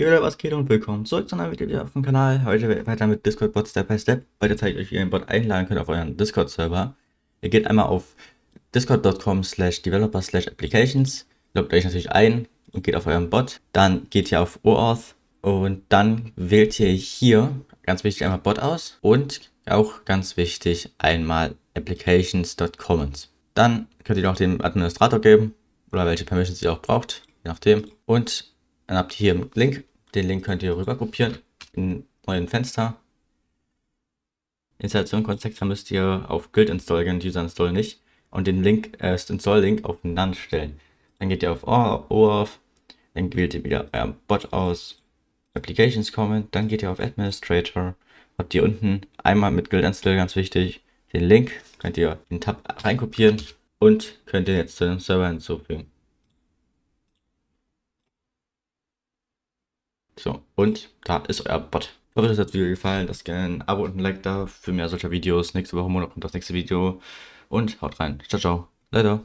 Jo, was geht und willkommen zurück zu einem Video auf dem Kanal. Heute weiter mit Discord-Bot Step by Step. Heute zeige ich euch, wie ihr einen Bot einladen könnt auf euren Discord-Server. Ihr geht einmal auf discord.com slash developer slash applications, loggt euch natürlich ein und geht auf euren Bot. Dann geht ihr auf OAuth und dann wählt ihr hier, ganz wichtig, einmal Bot aus und auch ganz wichtig, einmal applications.commons. Dann könnt ihr noch den Administrator geben oder welche Permissions ihr auch braucht, je nachdem. Und dann habt ihr hier einen Link den Link könnt ihr rüber kopieren in neuen Fenster. Installation Kontext, da müsst ihr auf Guild Install gehen, User Install nicht. Und den Link, äh, Install Link auf None stellen. Dann geht ihr auf OAuth, dann wählt ihr wieder euren Bot aus, Applications kommen, dann geht ihr auf Administrator, habt ihr unten einmal mit Guild Install ganz wichtig, den Link könnt ihr in den Tab reinkopieren und könnt ihr jetzt zu dem Server hinzufügen. So, und da ist euer Bot. Ich hoffe, es hat das Video gefallen. Lasst gerne ein Abo und ein Like da für mehr solcher Videos. Nächste Woche Monat kommt das nächste Video. Und haut rein. Ciao, ciao. Leider.